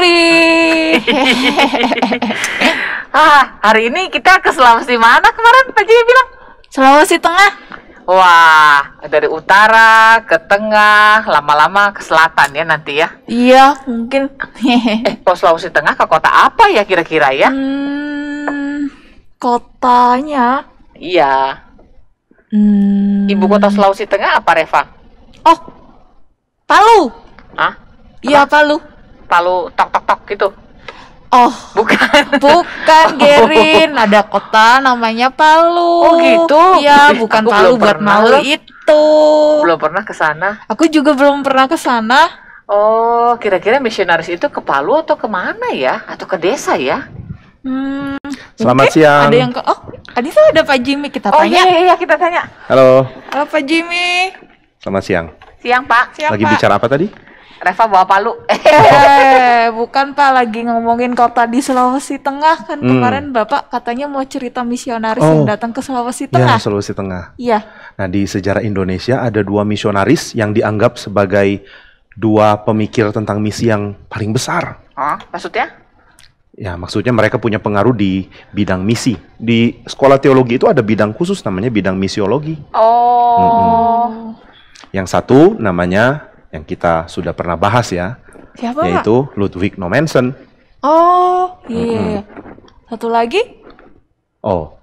Ferry. ah, hari ini kita ke Sulawesi mana kemarin Pak Jimmy bilang? Sulawesi Tengah. Wah, dari utara ke tengah, lama-lama ke selatan ya nanti ya. Iya, mungkin. eh, kalau Sulawesi Tengah ke kota apa ya kira-kira ya? Hmm, kotanya. Iya. Hmm. Ibu kota Sulawesi Tengah apa, Reva? Oh, Palu. Hah? Iya, Palu palu tok tok tok gitu Oh, bukan. Bukan, Gerin. Oh. Ada kota namanya Palu. Oh, gitu. Iya, bukan Aku Palu buat Malu itu. Belum pernah ke sana. Aku juga belum pernah ke sana. Oh, kira-kira misionaris itu ke Palu atau ke mana ya? Atau ke desa ya? Hmm. Selamat okay. siang. Ada yang ke Oh, tadi saya ada Pak Jimmy kita oh, tanya. Oh, iya, iya, kita tanya. Halo. Halo Pak Jimmy. Selamat siang. Siang, Pak. Siang, Lagi Pak. bicara apa tadi? Reva bawa palu. eh, bukan Pak lagi ngomongin kota di Sulawesi Tengah kan hmm. kemarin Bapak katanya mau cerita misionaris oh. yang datang ke Sulawesi ya, Tengah. Ya, Sulawesi Tengah. Iya. Nah, di sejarah Indonesia ada dua misionaris yang dianggap sebagai dua pemikir tentang misi yang paling besar. Oh, maksudnya? Ya, maksudnya mereka punya pengaruh di bidang misi. Di sekolah teologi itu ada bidang khusus namanya bidang misiologi. Oh. Mm -hmm. Yang satu namanya yang kita sudah pernah bahas ya. Siapa? Yaitu Ludwig Nomensen. Oh, iya. Yeah. Mm -hmm. Satu lagi? Oh.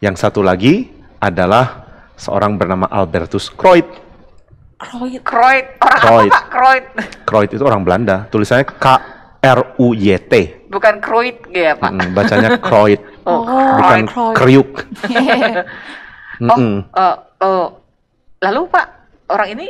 Yang satu lagi adalah seorang bernama Albertus Kreut. Kreut. Kreut. Orang Kreut. Apa, Kreut. Kreut itu orang Belanda. Tulisannya K R U Y T. Bukan Kreut ya, Pak. Mm -hmm. Bacanya Kreut. oh, oh bukan Kreut. Kriuk. Yeah. mm -hmm. oh, uh, oh, lalu Pak, orang ini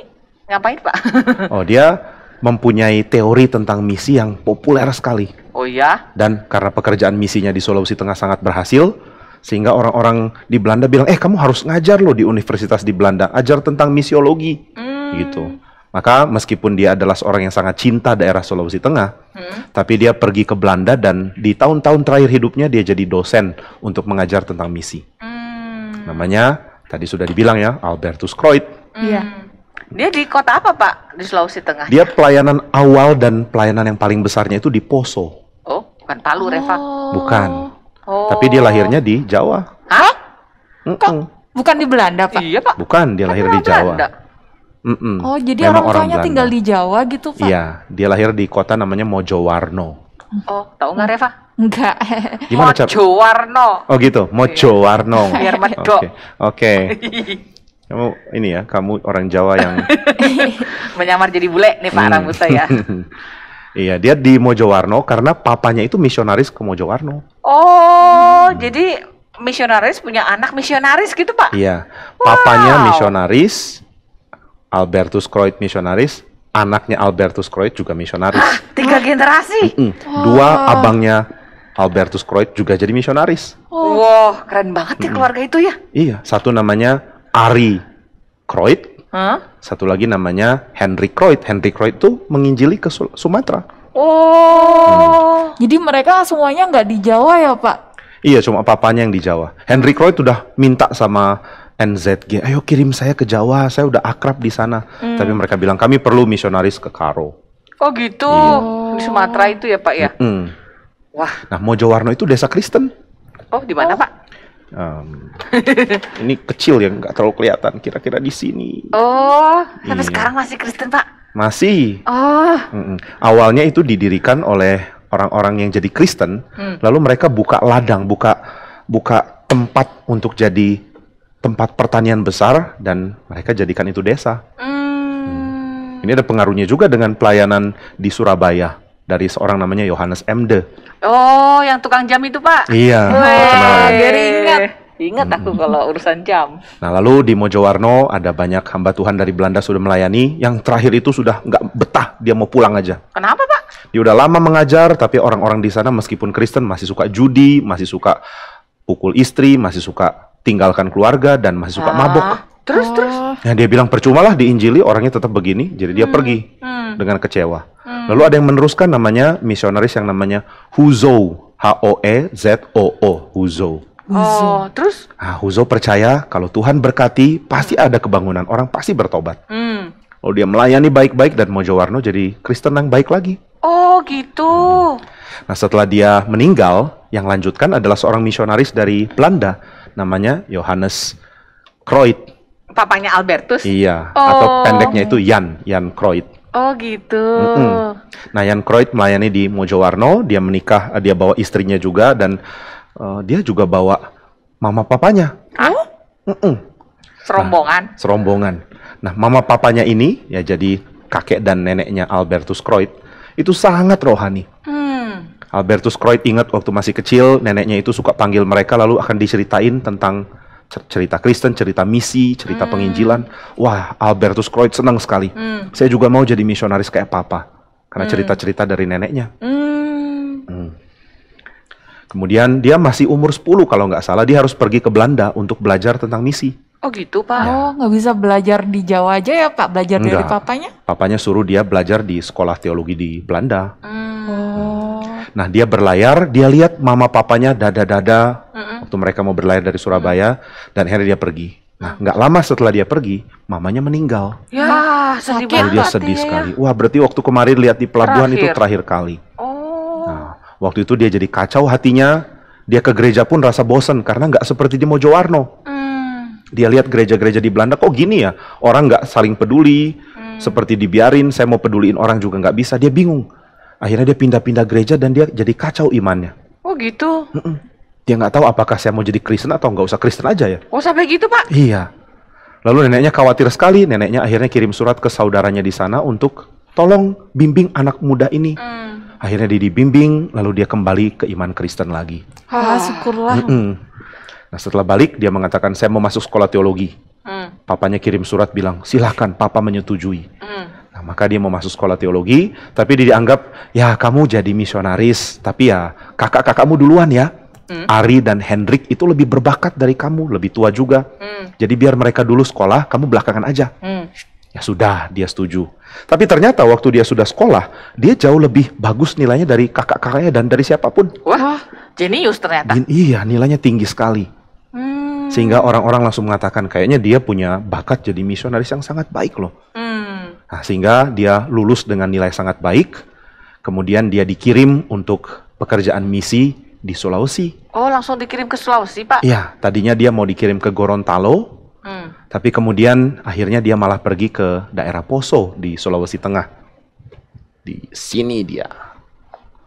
Ngapain Pak? oh dia mempunyai teori tentang misi yang populer sekali. Oh iya? Dan karena pekerjaan misinya di Sulawesi Tengah sangat berhasil, sehingga orang-orang di Belanda bilang, eh kamu harus ngajar loh di universitas di Belanda, ajar tentang misiologi, hmm. gitu. Maka meskipun dia adalah seorang yang sangat cinta daerah Sulawesi Tengah, hmm. tapi dia pergi ke Belanda dan di tahun-tahun terakhir hidupnya dia jadi dosen untuk mengajar tentang misi. Hmm. Namanya tadi sudah dibilang ya Albertus Croit. Iya. Hmm. Yeah. Dia di kota apa Pak? Di Sulawesi Tengah? Dia pelayanan awal dan pelayanan yang paling besarnya itu di Poso. Oh, bukan Palu oh. Reva? Bukan. Oh. Tapi dia oh. lahirnya di Jawa. Hah? Mm bukan di Belanda Pak? Iya Pak. Bukan, dia Kan lahir di Jawa. Mm-mm. Oh, jadi Memang orang tuanya tinggal di Jawa gitu Pak? Iya, dia lahir di kota namanya Mojowarno. Oh, tahu nggak Reva? Enggak. Gimana, Mojowarno. Oh gitu, iya. Mojowarno. Biar medok. Oke. Oke. Iya. Kamu ini ya, kamu orang Jawa yang menyamar jadi bule nih Pak hmm. Rambuta ya. iya, dia di Mojowarno karena papanya itu misionaris ke Mojowarno. Oh, hmm. jadi misionaris punya anak misionaris gitu, Pak? Iya. Papanya wow. misionaris, Albertus Croix misionaris, anaknya Albertus Croix juga misionaris. Ah, Hah, tiga generasi. Mm -mm. Wow. Dua abangnya Albertus Croix juga jadi misionaris. Wow, keren banget ya hmm. keluarga mm -mm. itu ya. Iya, satu namanya Ari Croyd. Huh? Satu lagi namanya Henry Croyd. Henry Croyd tuh menginjili ke Sumatera. Oh, hmm. jadi mereka semuanya nggak di Jawa ya Pak? Iya, cuma papanya yang di Jawa. Henry Croyd udah minta sama NZG, ayo kirim saya ke Jawa, saya udah akrab di sana. Hmm. Tapi mereka bilang kami perlu misionaris ke Karo. Oh gitu, iya. di Sumatera itu ya Pak ya? Mm -hmm. Wah. Nah Mojowarno itu desa Kristen. Oh di mana oh. Pak? Um, ini kecil ya, nggak terlalu kelihatan. Kira-kira di sini. Oh, tapi iya. sekarang masih Kristen Pak? Masih. Oh. Mm -mm. Awalnya itu didirikan oleh orang-orang yang jadi Kristen, hmm. lalu mereka buka ladang, buka buka tempat untuk jadi tempat pertanian besar dan mereka jadikan itu desa. Hmm. Hmm. Ini ada pengaruhnya juga dengan pelayanan di Surabaya dari seorang namanya Johannes Mde Oh, yang tukang jam itu pak? Iya. Wah, jadi ingat. Ingat hmm. aku kalau urusan jam. Nah lalu di Mojowarno ada banyak hamba Tuhan dari Belanda sudah melayani. Yang terakhir itu sudah nggak betah, dia mau pulang aja. Kenapa pak? Dia udah lama mengajar, tapi orang-orang di sana meskipun Kristen masih suka judi, masih suka pukul istri, masih suka tinggalkan keluarga dan masih suka ah. mabok. Terus oh. terus. Nah dia bilang percuma lah diinjili orangnya tetap begini, jadi dia hmm. pergi hmm. dengan kecewa. Hmm. Lalu ada yang meneruskan namanya misionaris yang namanya Huzo, H O E Z O O, Huzo. Huzo. Oh, terus? Nah, Huzo percaya kalau Tuhan berkati pasti hmm. ada kebangunan, orang pasti bertobat. Hmm. Lalu dia melayani baik-baik dan Mojowarno jadi Kristen yang baik lagi. Oh, gitu. Hmm. Nah, setelah dia meninggal, yang lanjutkan adalah seorang misionaris dari Belanda namanya Johannes Kreut papanya Albertus? Iya, oh. atau pendeknya itu Jan, Jan Kroit. Oh gitu. Mm -mm. Nah, Jan Kroit melayani di Mojowarno, dia menikah, eh, dia bawa istrinya juga dan uh, dia juga bawa mama papanya. Ah. Mm -mm. Serombongan. Nah, serombongan. Nah, mama papanya ini ya jadi kakek dan neneknya Albertus Kroit itu sangat rohani. Hmm. Albertus Kroit ingat waktu masih kecil neneknya itu suka panggil mereka lalu akan diceritain tentang cerita Kristen, cerita misi, cerita hmm. penginjilan. Wah, Albertus Kreutz senang sekali. Hmm. Saya juga mau jadi misionaris kayak papa. Karena hmm. cerita-cerita hmm. dari neneknya. Hmm. Hmm. Kemudian dia masih umur 10 kalau nggak salah, dia harus pergi ke Belanda untuk belajar tentang misi. Oh gitu Pak, ya. oh nggak bisa belajar di Jawa aja ya Pak, belajar Enggak. dari papanya? Papanya suruh dia belajar di sekolah teologi di Belanda. Hmm. Oh. Nah dia berlayar, dia lihat mama papanya dada-dada uh -uh. waktu mereka mau berlayar dari Surabaya -uh. dan akhirnya dia pergi. Nah nggak lama setelah dia pergi, mamanya meninggal. Ya Wah sedih banget. Dia sedih ya. sekali. Wah berarti waktu kemarin lihat di pelabuhan terakhir. itu terakhir kali. Oh. Nah waktu itu dia jadi kacau hatinya. Dia ke gereja pun rasa bosen karena nggak seperti di Mojowarno. Mm dia lihat gereja-gereja di Belanda kok gini ya orang nggak saling peduli hmm. seperti dibiarin saya mau peduliin orang juga nggak bisa dia bingung Akhirnya dia pindah-pindah gereja dan dia jadi kacau imannya. Oh gitu. mm Dia nggak tahu apakah saya mau jadi Kristen atau nggak usah Kristen aja ya. Oh sampai gitu pak? Iya. Lalu neneknya khawatir sekali. Neneknya akhirnya kirim surat ke saudaranya di sana untuk tolong bimbing anak muda ini. Mm. Akhirnya dia dibimbing, lalu dia kembali ke iman Kristen lagi. Ah, syukurlah. Mm-mm. Nah setelah balik dia mengatakan saya mau masuk sekolah teologi. Mm. Papanya kirim surat bilang silahkan papa menyetujui. Mm Nah, maka dia mau masuk sekolah teologi, tapi dia dianggap, ya kamu jadi misionaris, tapi ya kakak-kakakmu duluan ya. Hmm. Ari dan Hendrik itu lebih berbakat dari kamu, lebih tua juga. Hmm. Jadi biar mereka dulu sekolah, kamu belakangan aja. Hmm. Ya sudah, dia setuju. Tapi ternyata waktu dia sudah sekolah, dia jauh lebih bagus nilainya dari kakak-kakaknya dan dari siapapun. Wah, jenius ternyata. Din, iya, nilainya tinggi sekali. Hmm. Sehingga orang-orang langsung mengatakan, kayaknya dia punya bakat jadi misionaris yang sangat baik loh. Hmm Nah, sehingga dia lulus dengan nilai sangat baik. Kemudian dia dikirim untuk pekerjaan misi di Sulawesi. Oh, langsung dikirim ke Sulawesi, Pak? Iya, tadinya dia mau dikirim ke Gorontalo. Hmm. Tapi kemudian akhirnya dia malah pergi ke daerah Poso di Sulawesi Tengah. Di sini dia.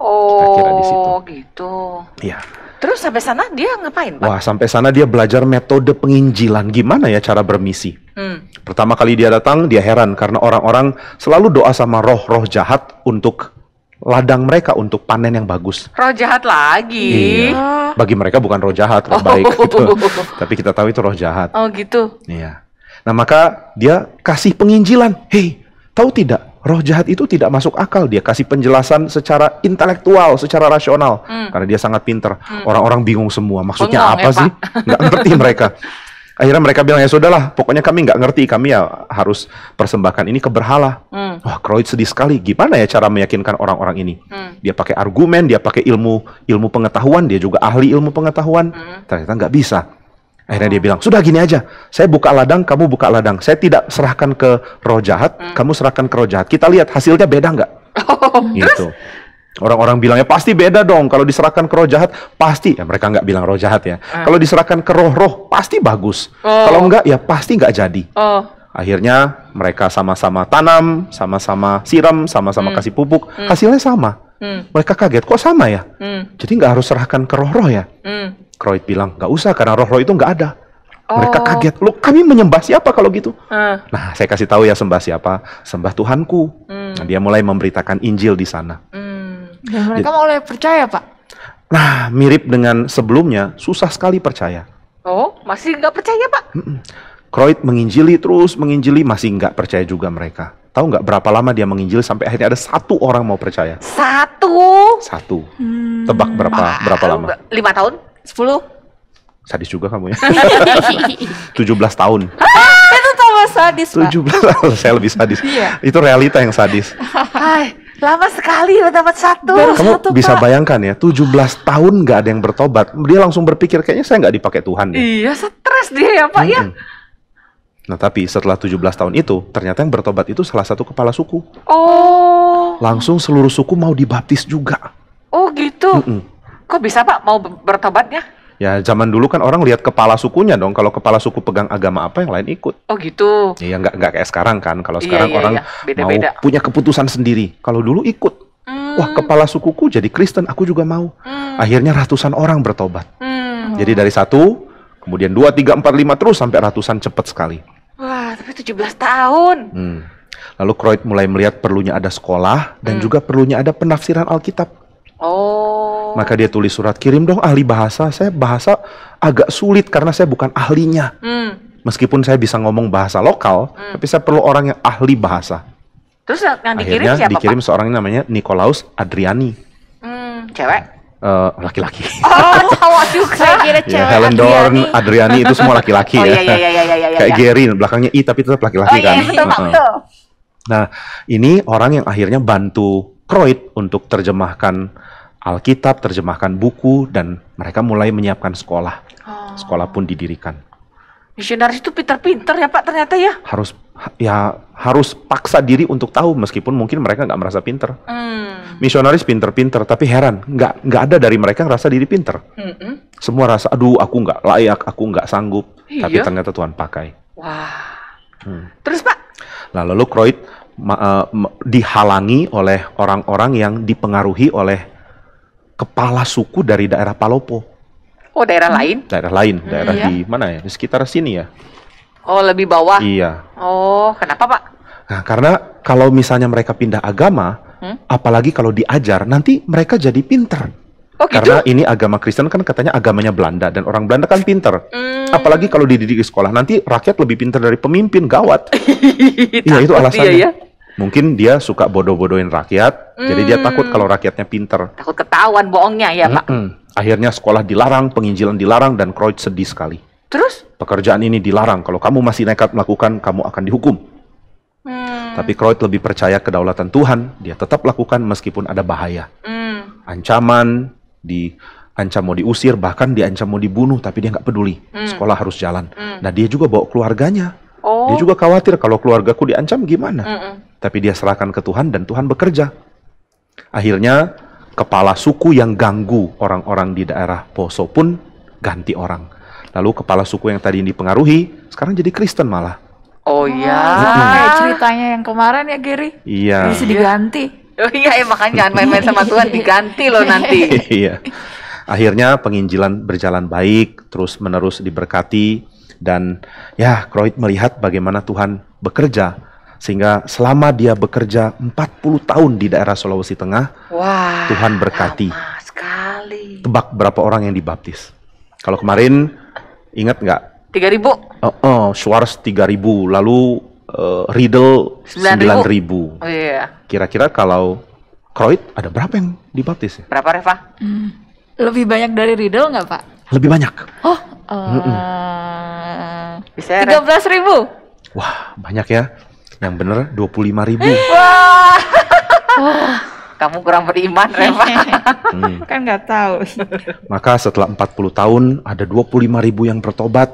Oh, Kira -kira di situ. Oh, gitu. Iya. Terus sampai sana dia ngapain, Pak? Wah, sampai sana dia belajar metode penginjilan. Gimana ya cara bermisi? Hmm. Pertama kali dia datang, dia heran karena orang-orang selalu doa sama roh-roh jahat untuk ladang mereka untuk panen yang bagus. Roh jahat lagi. Iya. Oh. Bagi mereka bukan roh jahat, roh oh. baik gitu. Tapi kita tahu itu roh jahat. Oh gitu. Iya. Nah maka dia kasih penginjilan. Hei, tahu tidak? Roh jahat itu tidak masuk akal. Dia kasih penjelasan secara intelektual, secara rasional. Hmm. Karena dia sangat pinter. Hmm. Orang-orang bingung semua. Maksudnya Bengong, apa ya, sih? Nggak ngerti mereka. Akhirnya mereka bilang ya sudahlah, pokoknya kami nggak ngerti, kami ya harus persembahkan ini ke Hmm. Wah, Kroid sedih sekali. Gimana ya cara meyakinkan orang-orang ini? Hmm. Dia pakai argumen, dia pakai ilmu ilmu pengetahuan, dia juga ahli ilmu pengetahuan. Hmm. Ternyata nggak bisa. Akhirnya hmm. dia bilang, sudah gini aja, saya buka ladang, kamu buka ladang. Saya tidak serahkan ke roh jahat, hmm. kamu serahkan ke roh jahat. Kita lihat hasilnya beda nggak? Oh, gitu. Orang-orang bilangnya pasti beda dong. Kalau diserahkan ke roh jahat pasti ya mereka nggak bilang roh jahat ya. Uh. Kalau diserahkan ke roh-roh pasti bagus. Oh. Kalau nggak ya pasti nggak jadi. Oh. Akhirnya mereka sama-sama tanam, sama-sama siram, sama-sama hmm. kasih pupuk, hmm. hasilnya sama. Hmm. Mereka kaget kok sama ya. Hmm. Jadi nggak harus serahkan ke roh-roh ya. Hmm. Kroid bilang nggak usah karena roh-roh itu nggak ada. Oh. Mereka kaget. Loh, kami menyembah siapa kalau gitu? Uh. Nah, saya kasih tahu ya sembah siapa? Sembah Tuhanku. Hmm. Nah, dia mulai memberitakan Injil di sana. Hmm. Dan mereka Jadi, mulai percaya, Pak. Nah, mirip dengan sebelumnya, susah sekali percaya. Oh, masih nggak percaya, Pak? Kroid menginjili terus, menginjili, masih nggak percaya juga mereka. Tahu nggak berapa lama dia menginjili sampai akhirnya ada satu orang mau percaya? Satu? Satu. Hmm, Tebak berapa Wah, berapa lama? Lima tahun? Sepuluh? Sadis juga kamu ya. Tujuh belas tahun. Ah, itu sama sadis, Tujuh belas saya lebih sadis. Iya. Itu realita yang sadis. Hai. Lama sekali lo dapat satu. Baru Kamu satu, bisa Pak. bayangkan ya, 17 tahun nggak ada yang bertobat. Dia langsung berpikir kayaknya saya nggak dipakai Tuhan deh. Iya, stres dia ya Pak hmm. ya. Nah tapi setelah 17 tahun itu, ternyata yang bertobat itu salah satu kepala suku. Oh. Langsung seluruh suku mau dibaptis juga. Oh gitu. Mm -mm. Kok bisa Pak mau bertobatnya? Ya zaman dulu kan orang lihat kepala sukunya dong. Kalau kepala suku pegang agama apa yang lain ikut. Oh gitu. Iya nggak nggak kayak sekarang kan. Kalau iya, sekarang iya, orang iya. Beda, mau punya keputusan sendiri. Kalau dulu ikut. Hmm. Wah kepala sukuku jadi Kristen. Aku juga mau. Hmm. Akhirnya ratusan orang bertobat. Hmm. Jadi dari satu, kemudian dua, tiga, empat, lima terus sampai ratusan cepet sekali. Wah tapi 17 tahun. Hmm. Lalu Freud mulai melihat perlunya ada sekolah dan hmm. juga perlunya ada penafsiran Alkitab. Oh. Maka dia tulis surat kirim dong ahli bahasa. Saya bahasa agak sulit karena saya bukan ahlinya. Hmm. Meskipun saya bisa ngomong bahasa lokal, hmm. tapi saya perlu orang yang ahli bahasa. Terus yang dikirim Akhirnya siapa? dikirim Pak? seorang yang namanya Nikolaus Adriani. Hmm, cewek laki-laki. oh, cowok juga. Saya kira Ya, Helen Dorn, Adriani. itu semua laki-laki oh, ya. Iya, iya, iya, iya, Kayak iya. Gary belakangnya I tapi tetap laki-laki oh, kan. Iya, betul, betul. Nah, ini orang yang akhirnya bantu Croyd untuk terjemahkan Alkitab, terjemahkan buku, dan mereka mulai menyiapkan sekolah. Oh. Sekolah pun didirikan. Misionaris itu pinter-pinter ya Pak ternyata ya. Harus ya harus paksa diri untuk tahu meskipun mungkin mereka nggak merasa pinter. Hmm. Misionaris pinter-pinter tapi heran nggak nggak ada dari mereka yang rasa diri pinter. Hmm -mm. Semua rasa aduh aku nggak layak aku nggak sanggup iya. tapi ternyata Tuhan pakai. Wah. Hmm. Terus Pak? Nah lalu Croyd eh, dihalangi oleh orang-orang yang dipengaruhi oleh kepala suku dari daerah Palopo. Oh, daerah hmm. lain? Daerah lain, hmm, daerah iya. di mana ya? Di sekitar sini ya. Oh, lebih bawah. Iya. Oh, kenapa, Pak? Nah, karena kalau misalnya mereka pindah agama, hmm? apalagi kalau diajar, nanti mereka jadi pinter. Oh, gitu? Karena ini agama Kristen kan katanya agamanya Belanda dan orang Belanda kan pinter. Hmm. Apalagi kalau dididik di sekolah, nanti rakyat lebih pinter dari pemimpin, gawat. Iya, itu alasannya. ya? Mungkin dia suka bodoh-bodohin rakyat, mm. jadi dia hmm. takut kalau rakyatnya pinter. Takut ketahuan bohongnya ya, mm -mm. Pak. Akhirnya sekolah dilarang, penginjilan dilarang, dan Kreutz sedih sekali. Terus? Pekerjaan ini dilarang. Kalau kamu masih nekat melakukan, kamu akan dihukum. Hmm. Tapi Kreutz lebih percaya kedaulatan Tuhan. Dia tetap lakukan meskipun ada bahaya. Hmm. Ancaman, diancam mau diusir, bahkan diancam mau dibunuh, tapi dia nggak peduli. Hmm. Sekolah harus jalan. Hmm. Nah, dia juga bawa keluarganya. Oh. Dia juga khawatir kalau keluargaku diancam gimana. Hmm, hmm. Tapi dia serahkan ke Tuhan dan Tuhan bekerja. Akhirnya kepala suku yang ganggu orang-orang di daerah Poso pun ganti orang. Lalu kepala suku yang tadi dipengaruhi sekarang jadi Kristen malah. Oh iya. Ya, ceritanya yang kemarin ya Giri. Iya. Bisa diganti. Oh iya, ya, makanya jangan main-main sama Tuhan, diganti loh nanti. iya. Akhirnya penginjilan berjalan baik, terus menerus diberkati dan ya Croyd melihat bagaimana Tuhan bekerja sehingga selama dia bekerja 40 tahun di daerah Sulawesi Tengah, Wah, Tuhan berkati. Lama sekali. Tebak berapa orang yang dibaptis? Kalau kemarin ingat nggak? 3000. Oh, oh Schwarz 3000, lalu uh, Riddle 9000. ribu. Oh, iya. iya. Kira-kira kalau Kroid ada berapa yang dibaptis ya? Berapa Reva? Hmm. Lebih banyak dari Riddle nggak Pak? Lebih banyak. Oh, uh, mm -mm. bisa. Tiga belas ribu. Wah, banyak ya. Yang bener 25 ribu. Wah. Kamu kurang beriman, Reva. hmm. Kan nggak tahu. Maka setelah 40 tahun, ada 25 ribu yang bertobat.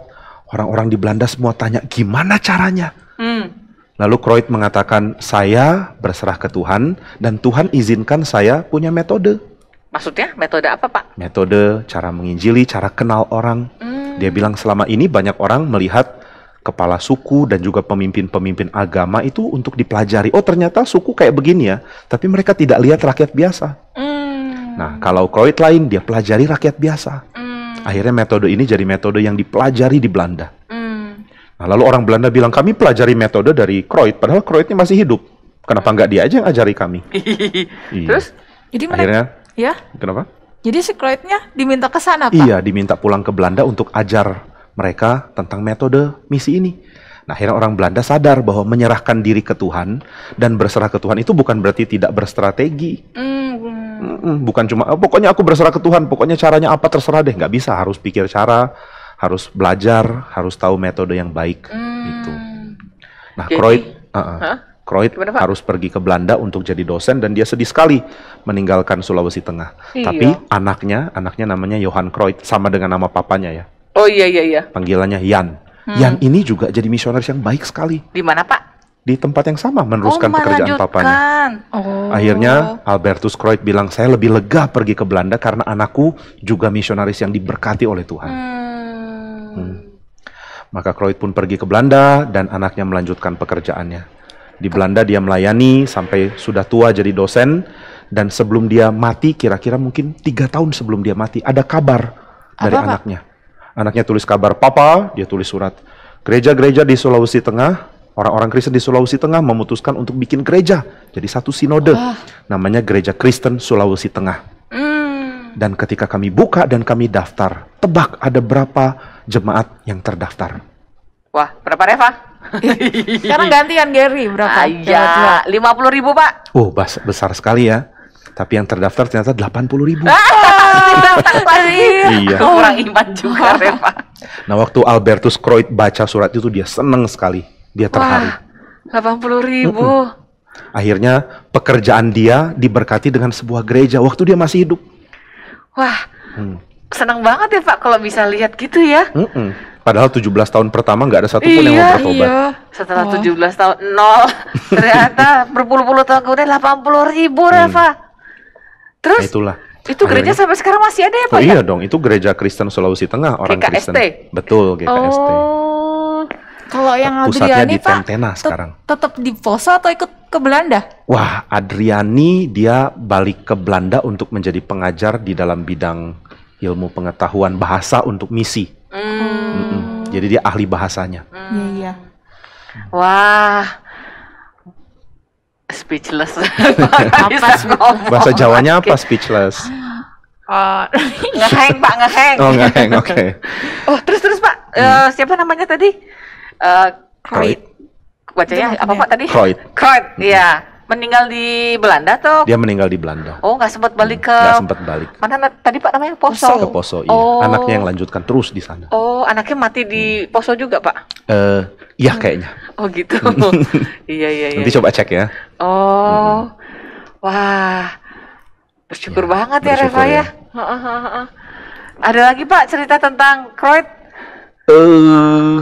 Orang-orang di Belanda semua tanya, gimana caranya? Hmm. Lalu Croyd mengatakan, saya berserah ke Tuhan dan Tuhan izinkan saya punya metode. Maksudnya metode apa Pak? Metode cara menginjili, cara kenal orang. Hmm. Dia bilang selama ini banyak orang melihat kepala suku dan juga pemimpin-pemimpin agama itu untuk dipelajari. Oh ternyata suku kayak begini ya, tapi mereka tidak lihat rakyat biasa. Mm. Nah kalau Kroid lain dia pelajari rakyat biasa. Mm. Akhirnya metode ini jadi metode yang dipelajari di Belanda. Mm. Nah lalu orang Belanda bilang kami pelajari metode dari Kroid, padahal Kroidnya masih hidup. Kenapa nggak dia aja yang ajari kami? Iya. Terus? Jadi akhirnya, ya? Kenapa? Jadi si Kroidnya diminta ke sana, Pak? Iya, diminta pulang ke Belanda untuk ajar mereka tentang metode misi ini. Nah, akhirnya orang Belanda sadar bahwa menyerahkan diri ke Tuhan dan berserah ke Tuhan itu bukan berarti tidak berstrategi. Mm. Bukan cuma oh, pokoknya aku berserah ke Tuhan, pokoknya caranya apa terserah deh, nggak bisa, harus pikir cara, harus belajar, harus tahu metode yang baik mm. gitu. Nah, Jadi, Freud, uh -uh, harus pergi ke Belanda untuk jadi dosen dan dia sedih sekali meninggalkan Sulawesi Tengah. Iya. Tapi anaknya, anaknya namanya Johan Freud sama dengan nama papanya ya. Oh iya iya iya. Panggilannya Yan. Hmm. Yan ini juga jadi misionaris yang baik sekali. Di mana Pak? Di tempat yang sama meneruskan oh, pekerjaan papanya. Oh. Akhirnya Albertus Kreut bilang saya lebih lega pergi ke Belanda karena anakku juga misionaris yang diberkati oleh Tuhan. Hmm. Hmm. Maka Kreut pun pergi ke Belanda dan anaknya melanjutkan pekerjaannya. Di Belanda dia melayani sampai sudah tua jadi dosen dan sebelum dia mati kira-kira mungkin tiga tahun sebelum dia mati ada kabar dari Apa, anaknya. Anaknya tulis kabar papa, dia tulis surat. Gereja-gereja di Sulawesi Tengah, orang-orang Kristen di Sulawesi Tengah memutuskan untuk bikin gereja. Jadi satu sinode. Wah. Namanya Gereja Kristen Sulawesi Tengah. Mm. Dan ketika kami buka dan kami daftar, tebak ada berapa jemaat yang terdaftar. Wah, berapa Reva? Eh, sekarang gantian Gary berapa? Iya, lima puluh ribu pak. Oh, besar sekali ya tapi yang terdaftar ternyata 80 ribu. Ah, iya. Kurang iman juga Reva. Nah waktu Albertus Croix baca surat itu dia seneng sekali, dia terharu. Wah, 80 ribu. Mm Akhirnya pekerjaan dia diberkati dengan sebuah gereja waktu dia masih hidup. Wah, hmm. senang banget ya Pak kalau bisa lihat gitu ya. Mm -mm. Padahal 17 tahun pertama nggak ada satupun iya, yang mau bertobat. Iya. Setelah wow. 17 tahun nol, ternyata berpuluh-puluh tahun kemudian 80 ribu hmm. Terus nah, itulah. Itu gereja sampai sekarang masih ada ya Pak? Oh, ya? iya dong, itu gereja Kristen Sulawesi Tengah orang GKST. Kristen. Betul GKST. Oh. Kalau yang Pusatnya Adriani di Pak, Tentena sekarang. Tetap di Poso atau ikut ke Belanda? Wah, Adriani dia balik ke Belanda untuk menjadi pengajar di dalam bidang ilmu pengetahuan bahasa untuk misi. Hmm. Mm -mm. Jadi dia ahli bahasanya. Iya, hmm. iya. iya. Wah, speechless. apa Bahasa Jawanya apa speechless? Uh, ngeheng pak ngeheng. Oh ngeheng oke. Okay. oh terus terus pak eh, hmm. uh, siapa namanya tadi? Uh, Baca ya, apa pak tadi? Kroit Kroit hmm. iya. Meninggal di Belanda atau? Dia meninggal di Belanda. Oh, nggak sempat balik ke? Nggak sempat balik. Mana tadi Pak namanya Poso? Ke Poso, iya. Oh. Anaknya yang lanjutkan terus di sana. Oh, anaknya mati di Poso juga Pak? Eh, uh, Iya kayaknya. Oh gitu. iya iya iya. Nanti iya. coba cek ya. Oh. Hmm. Wah. Bersyukur ya, banget ya Reva ya. ya. Ada lagi Pak cerita tentang Eh. Uh,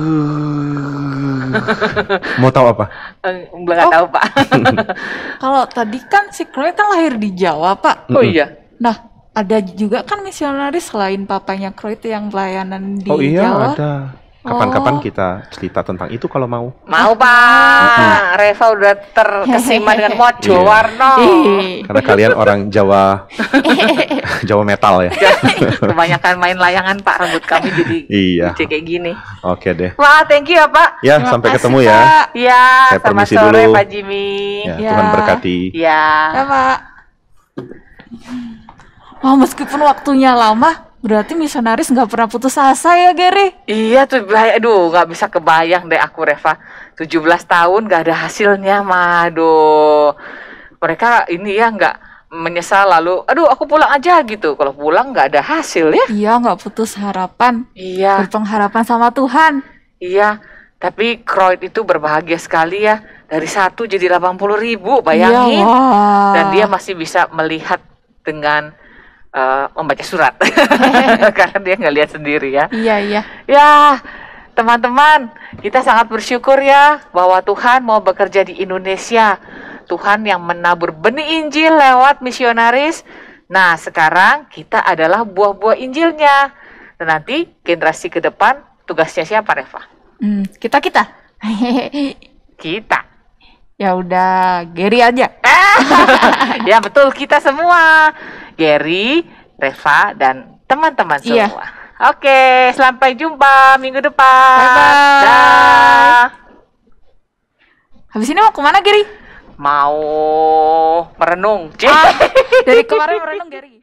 mau tahu apa? Enggak eh, oh. tahu Pak. Kalau tadi kan si Croid kan lahir di Jawa Pak. Oh iya. Nah ada juga kan misionaris selain papanya Kroit yang pelayanan di Jawa. Oh iya Jawa. ada Kapan-kapan oh. kita cerita tentang itu kalau mau. Mau pak, hmm. Reva udah terkesima dengan Mojo yeah. Warno. Karena kalian orang Jawa, Jawa metal ya. Kebanyakan main layangan pak, rambut kami jadi iya. kayak gini. Oke deh. Wah thank you ya pak. Ya Terima sampai kasih, ketemu ya. Iya. Saya sama permisi sore, dulu. Pak Jimmy. Ya, ya. Tuhan berkati. Ya. Ya pak. Wah meskipun waktunya lama, Berarti misionaris nggak pernah putus asa ya, Gary? Iya tuh, aduh nggak bisa kebayang deh aku Reva. 17 tahun nggak ada hasilnya, madu Mereka ini ya nggak menyesal lalu, aduh aku pulang aja gitu. Kalau pulang nggak ada hasil ya? Iya, nggak putus harapan. Iya. Berpengharapan sama Tuhan. Iya, tapi Croyd itu berbahagia sekali ya. Dari satu jadi 80 ribu, bayangin. Iya, Dan dia masih bisa melihat dengan uh, membaca surat karena dia nggak lihat sendiri ya. Iya iya. Ya teman-teman kita sangat bersyukur ya bahwa Tuhan mau bekerja di Indonesia. Tuhan yang menabur benih Injil lewat misionaris. Nah sekarang kita adalah buah-buah Injilnya. Dan nanti generasi ke depan tugasnya siapa Reva? Hmm, kita kita. kita. Ya udah Gary aja. Ah, ya betul kita semua. Gary, Reva, dan teman-teman iya. semua. Iya. Oke, sampai jumpa minggu depan. Bye bye. Habis ini mau kemana Gary? Mau merenung. Ah, dari kemarin merenung Gary.